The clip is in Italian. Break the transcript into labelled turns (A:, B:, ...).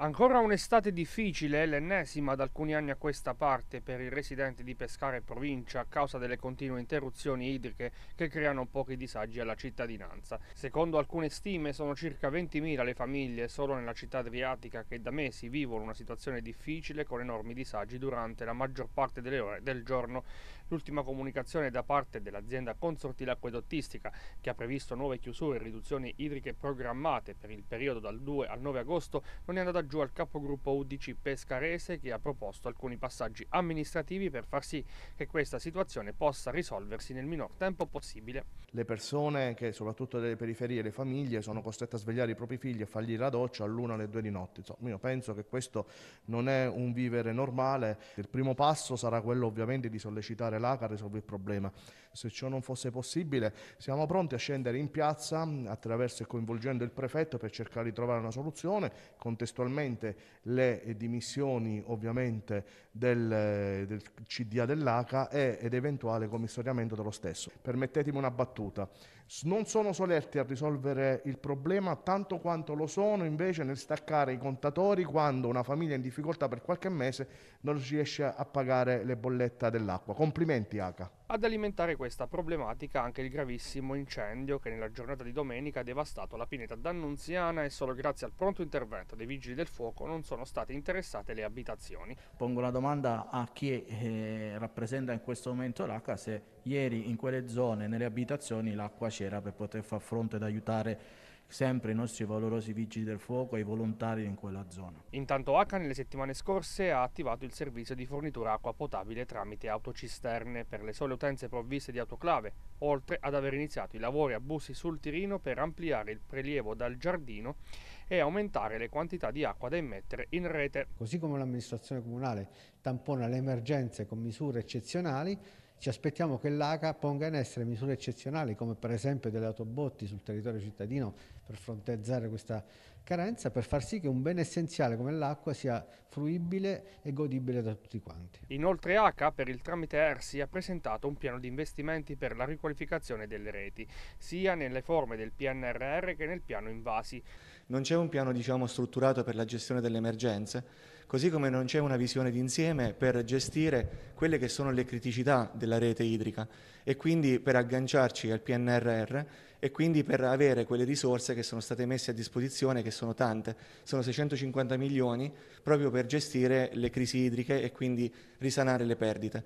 A: Ancora un'estate difficile, l'ennesima da alcuni anni a questa parte per i residenti di Pescara e provincia a causa delle continue interruzioni idriche che creano pochi disagi alla cittadinanza. Secondo alcune stime sono circa 20.000 le famiglie solo nella città adriatica che da mesi vivono una situazione difficile con enormi disagi durante la maggior parte delle ore del giorno. L'ultima comunicazione da parte dell'azienda Consorti acquedottistica che ha previsto nuove chiusure e riduzioni idriche programmate per il periodo dal 2 al 9 agosto non è andata giù al capogruppo UDC Pescarese che ha proposto alcuni passaggi amministrativi per far sì che questa situazione possa risolversi nel minor tempo possibile.
B: Le persone che soprattutto delle periferie, le famiglie, sono costrette a svegliare i propri figli e fargli la doccia all'una alle due di notte. Insomma, io penso che questo non è un vivere normale. Il primo passo sarà quello ovviamente di sollecitare l'ACA a risolvere il problema. Se ciò non fosse possibile siamo pronti a scendere in piazza attraverso e coinvolgendo il prefetto per cercare di trovare una soluzione contestualmente Ufficialmente le dimissioni ovviamente del, del CDA dell'ACA ed eventuale commissariamento dello stesso. Permettetemi una battuta. Non sono soletti a risolvere il problema tanto quanto lo sono invece nel staccare i contatori quando una famiglia in difficoltà per qualche mese non riesce a pagare le bollette dell'acqua. Complimenti ACA.
A: Ad alimentare questa problematica anche il gravissimo incendio che nella giornata di domenica ha devastato la pineta d'Annunziana e solo grazie al pronto intervento dei vigili del fuoco non sono state interessate le abitazioni.
B: Pongo la domanda a chi eh, rappresenta in questo momento l'ACA se ieri in quelle zone, nelle abitazioni, l'acqua c'era per poter far fronte ed aiutare sempre i nostri valorosi vigili del fuoco e i volontari in quella zona.
A: Intanto ACA nelle settimane scorse ha attivato il servizio di fornitura acqua potabile tramite autocisterne per le sole utenze provviste di autoclave, oltre ad aver iniziato i lavori a busi sul Tirino per ampliare il prelievo dal giardino e aumentare le quantità di acqua da immettere in rete.
C: Così come l'amministrazione comunale tampona le emergenze con misure eccezionali, ci aspettiamo che l'ACA ponga in essere misure eccezionali come per esempio delle autobotti sul territorio cittadino per fronteggiare questa carenza, per far sì che un bene essenziale come l'acqua sia fruibile e godibile da tutti quanti.
A: Inoltre ACA per il tramite ERSI ha presentato un piano di investimenti per la riqualificazione delle reti, sia nelle forme del PNRR che nel piano invasi.
D: Non c'è un piano diciamo, strutturato per la gestione delle emergenze, così come non c'è una visione d'insieme per gestire quelle che sono le criticità della rete idrica e quindi per agganciarci al PNRR e quindi per avere quelle risorse che sono state messe a disposizione, che sono tante, sono 650 milioni, proprio per gestire le crisi idriche e quindi risanare le perdite.